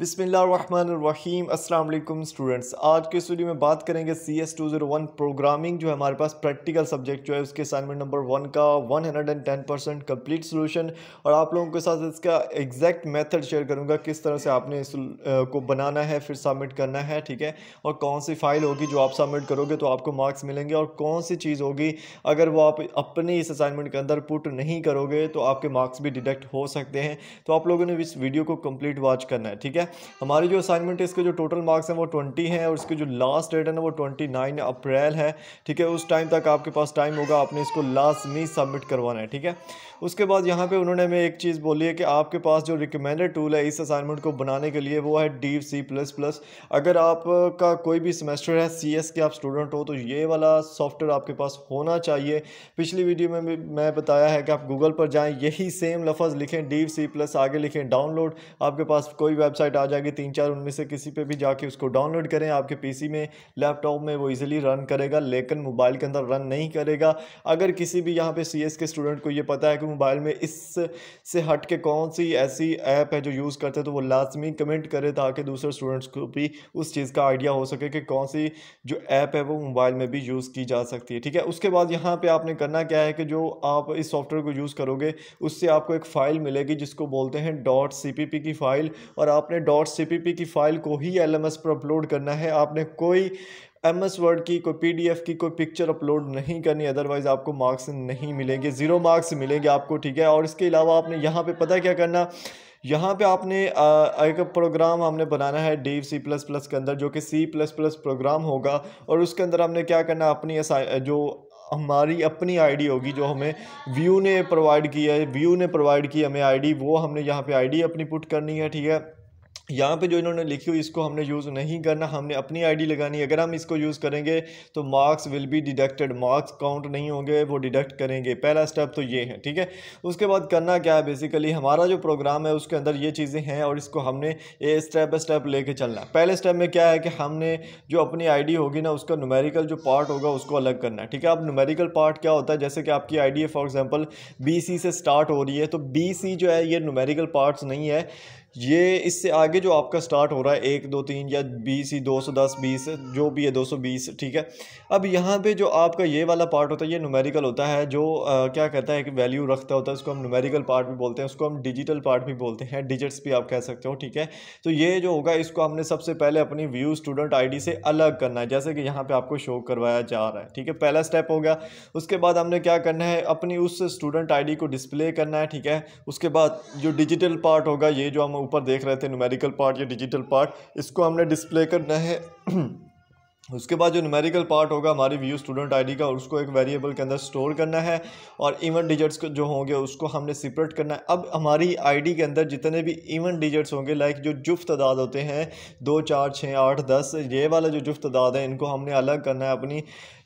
बिसमीम अल्लाम स्टूडेंट्स आज के स्टूडियो में बात करेंगे C S two zero one programming जो है हमारे पास प्रैक्टिकल सब्जेक्ट जो है उसके असाइनमेंट नंबर वन का one hundred and ten percent complete solution और आप लोगों के साथ इसका एग्जैक्ट मेथड शेयर करूँगा किस तरह से आपने इस को बनाना है फिर सबमिट करना है ठीक है और कौन सी फाइल होगी जो आप सबमिट करोगे तो आपको मार्क्स मिलेंगे और कौन सी चीज़ होगी अगर वो आप अपने इस असाइनमेंट के अंदर पुट नहीं करोगे तो आपके मार्क्स भी डिडक्ट हो सकते हैं तो आप लोगों ने इस वीडियो को कम्प्लीट वॉच करना है ठीक है हमारी जो असाइनमेंट है इसके जो टोटल मार्क्स हैं वो ट्वेंटी हैं और इसकी जो लास्ट डेट है ना वो ट्वेंटी नाइन अप्रैल है ठीक है उस टाइम तक आपके पास टाइम होगा आपने इसको लाजमी सबमिट करवाना है ठीक है उसके बाद यहाँ पर उन्होंने हमें एक चीज़ बोली है कि आपके पास जो रिकमेंडेड टूल है इस असाइनमेंट को बनाने के लिए वो है डी सी प्लस प्लस अगर आपका कोई भी सेमेस्टर है सी एस के आप स्टूडेंट हो तो ये वाला सॉफ्टवेयर आपके पास होना चाहिए पिछली वीडियो में भी मैं बताया है कि आप गूगल पर जाएँ यही सेम लफज लिखें डी सी प्लस आगे लिखें डाउनलोड आपके पास कोई वेबसाइट आ जाएगी तीन चार उनमें से किसी पे भी जाके उसको डाउनलोड करें आपके पीसी में लैपटॉप में वो इजीली रन करेगा लेकिन मोबाइल के अंदर रन नहीं करेगा अगर किसी भी यहाँ पे सीएस के स्टूडेंट को ये पता है कि मोबाइल में इस से हट के कौन सी ऐसी ऐप है जो यूज़ करते हैं तो वो लाजमी कमेंट करे ताकि दूसरे स्टूडेंट्स को भी उस चीज़ का आइडिया हो सके कि कौन सी जो ऐप है वो मोबाइल में भी यूज़ की जा सकती है ठीक है उसके बाद यहाँ पर आपने करना क्या है कि जो आप इस सॉफ्टवेयर को यूज़ करोगे उससे आपको एक फ़ाइल मिलेगी जिसको बोलते हैं डॉट सी की फ़ाइल और आपने डॉट सी की फ़ाइल को ही एल पर अपलोड करना है आपने कोई एम एस वर्ड की कोई पी डी एफ की कोई पिक्चर अपलोड नहीं करनी अदरवाइज़ आपको मार्क्स नहीं मिलेंगे ज़ीरो मार्क्स मिलेंगे आपको ठीक है और इसके अलावा आपने यहाँ पे पता क्या करना यहाँ पे आपने एक प्रोग्राम हमने बनाना है डी सी प्लस प्लस के अंदर जो कि सी प्लस प्लस प्रोग्राम होगा और उसके अंदर हमने क्या करना अपनी जो हमारी अपनी आईडी होगी जो हमें व्यू ने प्रोवाइड की है व्यू ने प्रोवाइड की हमें आईडी वो हमने यहाँ पे आईडी अपनी पुट करनी है ठीक है यहाँ पे जो इन्होंने लिखी हुई इसको हमने यूज़ नहीं करना हमने अपनी आईडी लगानी अगर हम इसको यूज़ करेंगे तो marks will be deducted marks count नहीं होंगे वो डिडक्ट करेंगे पहला स्टेप तो ये है ठीक है उसके बाद करना क्या है बेसिकली हमारा जो प्रोग्राम है उसके अंदर ये चीज़ें हैं और इसको हमने ये स्टेप बाई स्टेप ले चलना पहले स्टेप में क्या है कि हमने जो अपनी आई होगी ना उसका नुमेरिकल जो पार्ट होगा उसको अलग करना है ठीक है अब नुमेरिकल पार्ट क्या होता है जैसे कि आपकी आई फॉर एग्ज़ाम्पल बी से स्टार्ट हो रही है तो बी जो है ये नुमेरिकल पार्ट्स नहीं है ये इससे आगे जो आपका स्टार्ट हो रहा है एक दो तीन या बीस ही दो सौ दस बीस जो भी है दो सौ बीस ठीक है अब यहाँ पे जो आपका ये वाला पार्ट होता है ये नुमेरिकल होता है जो आ, क्या कहता है कि वैल्यू रखता होता है उसको हम नुमेरिकल पार्ट भी बोलते हैं उसको हम डिजिटल पार्ट भी बोलते हैं डिजिट्स भी आप कह सकते हो ठीक है तो ये जो होगा इसको हमने सबसे पहले अपनी व्यू स्टूडेंट आई से अलग करना है जैसे कि यहाँ पर आपको शो करवाया जा रहा है ठीक है पहला स्टेप हो गया उसके बाद हमने क्या करना है अपनी उस स्टूडेंट आई को डिस्प्ले करना है ठीक है उसके बाद जो डिजिटल पार्ट होगा ये जो हम ऊपर देख रहे थे न्यूमेरिकल पार्ट या डिजिटल पार्ट इसको हमने डिस्प्ले करना है उसके बाद जो न्यूमेरिकल पार्ट होगा हमारी व्यू स्टूडेंट आईडी का उसको एक वेरिएबल के अंदर स्टोर करना है और इवन डिजिट्स जो होंगे उसको हमने सेपरेट करना है अब हमारी आईडी के अंदर जितने भी इवन डिजिट्स होंगे लाइक जो जुफ तादाद होते हैं दो चार छः आठ दस ये वाला जो जुफ तादाद है इनको हमने अलग करना है अपनी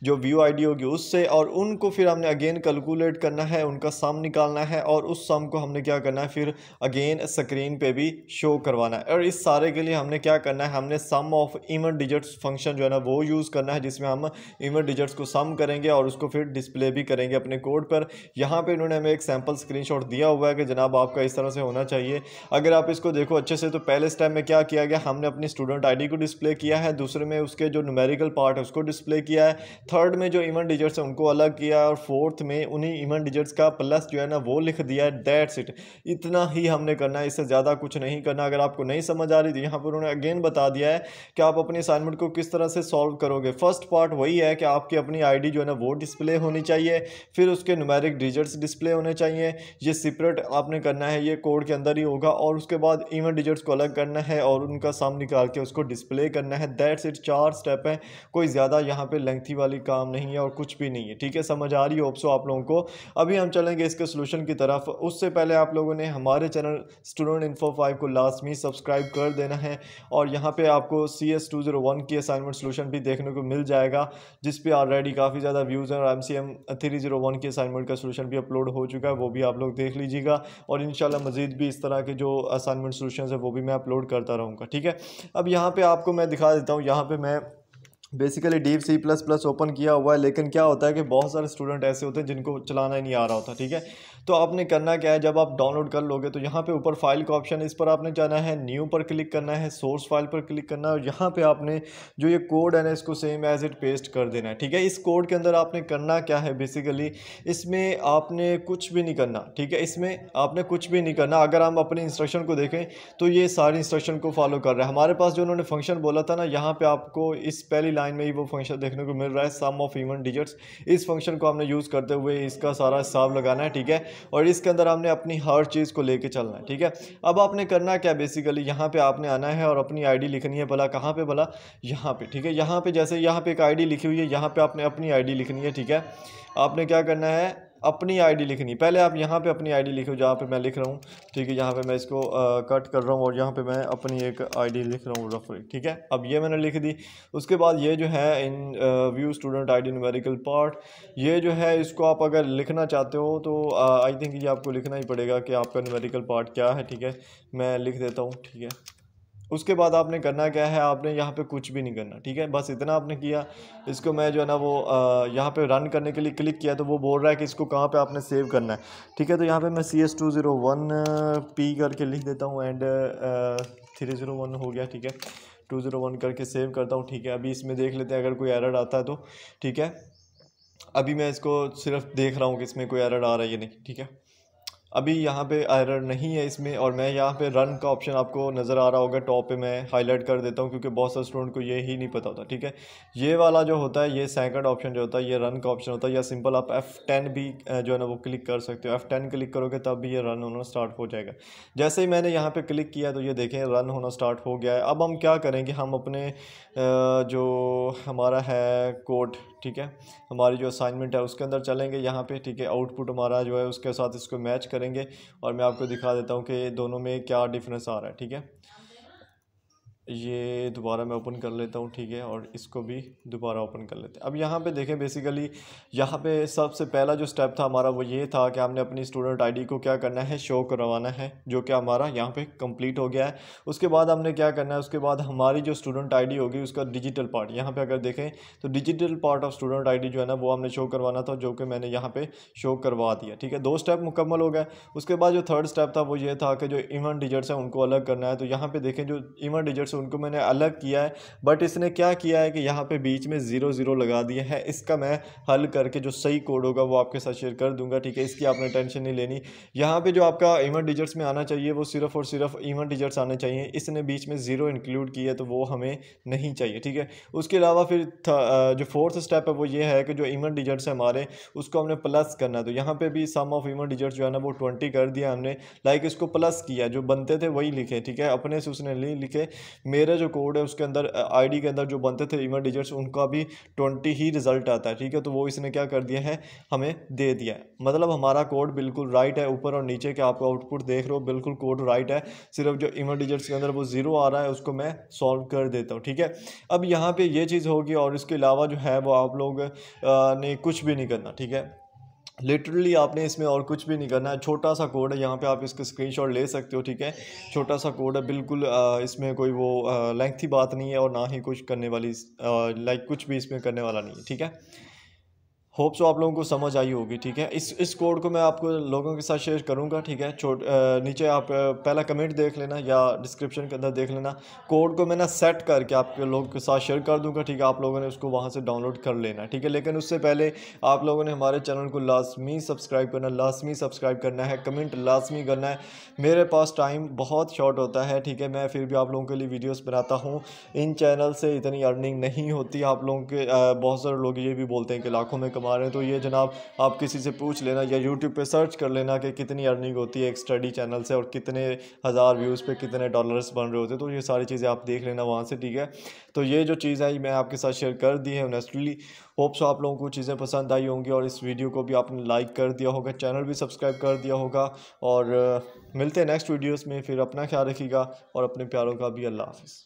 जो व्यू डी होगी उससे और उनको फिर हमने अगेन कैलकुलेट करना है उनका सम निकालना है और उस सम को हमने क्या करना है फिर अगेन स्क्रीन पे भी शो करवाना है और इस सारे के लिए हमने क्या करना है हमने sum of even digits function जो है ना वो वो यूज़ करना है जिसमें हम इवन डिजिट्स को सम करेंगे और उसको फिर डिस्प्ले भी करेंगे अपने कोड पर यहाँ पर इन्होंने हमें एक सैम्पल स्क्रीनशॉट दिया हुआ है कि जनाब आपका इस तरह से होना चाहिए अगर आप इसको देखो अच्छे से तो पहले स्टेप में क्या किया गया हमने अपनी स्टूडेंट आई को डिस्प्ले किया है दूसरे में उसके जो न्यूमेरिकल पार्ट है उसको डिस्प्ले किया है थर्ड में जो इवन डिजिट्स हैं उनको अलग किया है और फोर्थ में उन्हीं इवन डिजिट्स का प्लस जो है ना वो लिख दिया है दैट्स इट इतना ही हमने करना है इससे ज़्यादा कुछ नहीं करना अगर आपको नहीं समझ आ रही थी तो यहाँ पर उन्होंने अगेन बता दिया है कि आप अपने असाइनमेंट को किस तरह से सॉल्व सॉल्व करोगे फर्स्ट पार्ट वही है कि आपकी अपनी आईडी जो है ना वो डिस्प्ले होनी चाहिए फिर उसके नुमेरिक डिजिट्स डिस्प्ले होने चाहिए ये सेपरेट आपने करना है ये कोड के अंदर ही होगा और उसके बाद इवन डिजिट्स को अलग करना है और उनका साम निकाल के उसको डिस्प्ले करना है दैट्स इट चार स्टेप है कोई ज़्यादा यहाँ पर लेंथी वाली काम नहीं है और कुछ भी नहीं है ठीक है समझ आ रही हो सो आप लोगों को अभी हम चलेंगे इसके सोलूशन की तरफ उससे पहले आप लोगों ने हमारे चैनल स्टूडेंट इन्फो फाइव को लाजमी सब्सक्राइब कर देना है और यहाँ पर आपको C S two zero one की असाइनमेंट सोल्यूशन भी देखने को मिल जाएगा जिस पे ऑलरेडी काफ़ी ज़्यादा व्यूज़ हैं और M C M three zero one के असाइनमेंट का सोल्यूशन भी अपलोड हो चुका है वो भी आप लोग देख लीजिएगा और इन मज़ीद भी इस तरह के जो असाइनमेंट सोल्यूशन है वो भी मैं अपलोड करता रहूँगा ठीक है अब यहाँ पर आपको मैं दिखा देता हूँ यहाँ पर मैं basically Dev C plus plus open किया हुआ है लेकिन क्या होता है कि बहुत सारे स्टूडेंट ऐसे होते हैं जिनको चलाना ही नहीं आ रहा होता ठीक है तो आपने करना क्या है जब आप डाउनलोड कर लोगे तो यहाँ पे ऊपर फाइल का ऑप्शन है इस पर आपने जाना है न्यू पर क्लिक करना है सोर्स फाइल पर क्लिक करना है और यहाँ पे आपने जो ये कोड है ना इसको सेम एज इट पेस्ट कर देना है ठीक है इस कोड के अंदर आपने करना क्या है बेसिकली इसमें आपने कुछ भी नहीं करना ठीक है इसमें आपने कुछ भी नहीं करना अगर हम अपने इंस्ट्रक्शन को देखें तो ये सारे इंस्ट्रक्शन को फॉलो कर रहा है हमारे पास जो उन्होंने फंक्शन बोला था ना यहाँ पर आपको इस पहली लाइन में ही वो फंक्शन देखने को मिल रहा है सम ऑफ इवन डिजिट्स इस फंक्शन को हमने यूज़ करते हुए इसका सारा हिसाब लगाना है ठीक है और इसके अंदर आपने अपनी हर चीज़ को लेके चलना है ठीक है अब आपने करना क्या बेसिकली यहाँ पे आपने आना है और अपनी आईडी लिखनी है भला कहाँ पे भला यहाँ पे ठीक है यहाँ पे जैसे यहाँ पे एक आईडी लिखी हुई है यहाँ पे आपने अपनी आईडी लिखनी है ठीक है आपने क्या करना है अपनी आईडी लिखनी पहले आप यहाँ पे अपनी आईडी लिखो जहाँ पे मैं लिख रहा हूँ ठीक है यहाँ पे मैं इसको आ, कट कर रहा हूँ और यहाँ पे मैं अपनी एक आईडी लिख रहा हूँ रफरी ठीक है अब ये मैंने लिख दी उसके बाद ये जो है in view student I D numerical part ये जो है इसको आप अगर लिखना चाहते हो तो आई थिंक ये आपको लिखना ही पड़ेगा कि आपका न्यूमेरिकल पार्ट क्या है ठीक है मैं लिख देता हूँ ठीक है उसके बाद आपने करना क्या है आपने यहाँ पे कुछ भी नहीं करना ठीक है बस इतना आपने किया इसको मैं जो है ना वो यहाँ पे रन करने के लिए क्लिक किया तो वो बोल रहा है कि इसको कहाँ पे आपने सेव करना है ठीक है तो यहाँ पे मैं C S two zero one P करके लिख देता हूँ एंड थ्री ज़ीरो वन हो गया ठीक है टू ज़ीरो वन करके सेव करता हूँ ठीक है अभी इसमें देख लेते हैं अगर कोई एरर आता है तो ठीक है अभी मैं इसको सिर्फ देख रहा हूँ कि इसमें कोई एरर आ रहा है या नहीं ठीक है अभी यहाँ पे एरर नहीं है इसमें और मैं यहाँ पे रन का ऑप्शन आपको नज़र आ रहा होगा टॉप पे मैं हाईलाइट कर देता हूँ क्योंकि बहुत सारे स्टूडेंट को ये ही नहीं पता होता ठीक है ये वाला जो होता है ये सेकंड ऑप्शन जो होता है ये रन का ऑप्शन होता है या सिंपल आप F10 भी जो है ना वो क्लिक कर सकते हो F10 क्लिक करोगे तब भी ये रन होना स्टार्ट हो जाएगा जैसे ही मैंने यहाँ पर क्लिक किया तो ये देखें रन होना स्टार्ट हो गया है अब हम क्या करेंगे हम अपने जो हमारा है कोट ठीक है हमारी जो असाइनमेंट है उसके अंदर चलेंगे यहाँ पे ठीक है आउटपुट हमारा जो है उसके साथ इसको मैच करेंगे और मैं आपको दिखा देता हूँ कि दोनों में क्या डिफरेंस आ रहा है ठीक है ये दोबारा मैं ओपन कर लेता हूँ ठीक है और इसको भी दोबारा ओपन कर लेते हैं अब यहाँ पे देखें बेसिकली यहाँ पे सबसे पहला जो स्टेप था हमारा वो ये था कि हमने अपनी स्टूडेंट आईडी को क्या करना है शो करवाना है जो कि हमारा यहाँ पे कंप्लीट हो गया है उसके बाद हमने क्या करना है उसके बाद हमारी जो स्टूडेंट आई होगी उसका डिजिटल पार्ट यहाँ पर अगर देखें तो digital part of student I जो है ना वो हमने शो करवाना था जो कि मैंने यहाँ पर शो करवा दिया ठीक है दो स्टेप मुकम्मल हो गए उसके बाद जो थर्ड स्टेप था वो ये था कि जो इवन डिजट्स हैं उनको अलग करना है तो यहाँ पर देखें जो इवन डिजट्स उनको मैंने अलग किया है बट इसने क्या किया है कि यहाँ पे बीच में ज़ीरो ज़ीरो लगा दिया है इसका मैं हल करके जो सही कोड होगा वो आपके साथ शेयर कर दूंगा ठीक है इसकी आपने टेंशन नहीं लेनी यहाँ पे जो आपका इवन डिजिट्स में आना चाहिए वो सिर्फ और सिर्फ इवन डिजिट्स आने चाहिए इसने बीच में ज़ीरो इंक्लूड की है तो वो हमें नहीं चाहिए ठीक है उसके अलावा फिर जो फोर्थ स्टेप है वो ये है कि जो इवन डिजिट्स है हमारे उसको हमने प्लस करना है तो यहाँ पर भी सम ऑफ इवन डिजिट्स जो है ना वो ट्वेंटी कर दिया हमने लाइक इसको प्लस किया जो बनते थे वही लिखे ठीक है अपने से उसने नहीं लिखे मेरे जो कोड है उसके अंदर आईडी के अंदर जो बनते थे इवन डिजिट्स उनका भी ट्वेंटी ही रिजल्ट आता है ठीक है तो वो इसने क्या कर दिया है हमें दे दिया है मतलब हमारा कोड बिल्कुल राइट है ऊपर और नीचे के आपको आउटपुट देख रहे हो बिल्कुल कोड राइट है सिर्फ जो इवन डिजिट्स के अंदर वो ज़ीरो आ रहा है उसको मैं सॉल्व कर देता हूँ ठीक है अब यहाँ पर ये चीज़ होगी और इसके अलावा जो है वो आप लोग ने कुछ भी नहीं करना ठीक है लिटरली आपने इसमें और कुछ भी नहीं करना है छोटा सा कोड है यहाँ पे आप इसका स्क्रीनशॉट ले सकते हो ठीक है छोटा सा कोड है बिल्कुल इसमें कोई वो लेंथी बात नहीं है और ना ही कुछ करने वाली लाइक कुछ भी इसमें करने वाला नहीं है ठीक है होप सो आप लोगों को समझ आई होगी ठीक है इस इस कोड को मैं आपको लोगों के साथ शेयर करूंगा ठीक है छोट नीचे आप पहला कमेंट देख लेना या डिस्क्रिप्शन के अंदर देख लेना कोड को मैं ना सेट करके आपके लोगों के साथ शेयर कर दूंगा ठीक है आप लोगों ने उसको वहां से डाउनलोड कर लेना ठीक है लेकिन उससे पहले आप लोगों ने हमारे चैनल को लाजमी सब्सक्राइब करना लाजमी सब्सक्राइब करना है कमेंट लाजमी करना है मेरे पास टाइम बहुत शॉर्ट होता है ठीक है मैं फिर भी आप लोगों के लिए वीडियोज़ बनाता हूँ इन चैनल से इतनी अर्निंग नहीं होती आप लोगों के बहुत सारे लोग ये भी बोलते हैं कि लाखों में कमा रहे हैं तो ये जनाब आप किसी से पूछ लेना या यूट्यूब पर सर्च कर लेना कि कितनी अर्निंग होती है एक स्टडी चैनल से और कितने हज़ार व्यूज़ पर कितने डॉलर्स बन रहे होते हैं तो ये सारी चीज़ें आप देख लेना वहाँ से ठीक है तो ये जो चीज़ आई मैं आपके साथ शेयर कर दी है ऑनेस्टली होप्स आप लोगों को चीज़ें पसंद आई होंगी और इस वीडियो को भी आपने लाइक कर दिया होगा चैनल भी सब्सक्राइब कर दिया होगा और मिलते हैं नेक्स्ट वीडियोस में फिर अपना ख्याल रखिएगा और अपने प्यारों का भी अल्लाह हाफिज़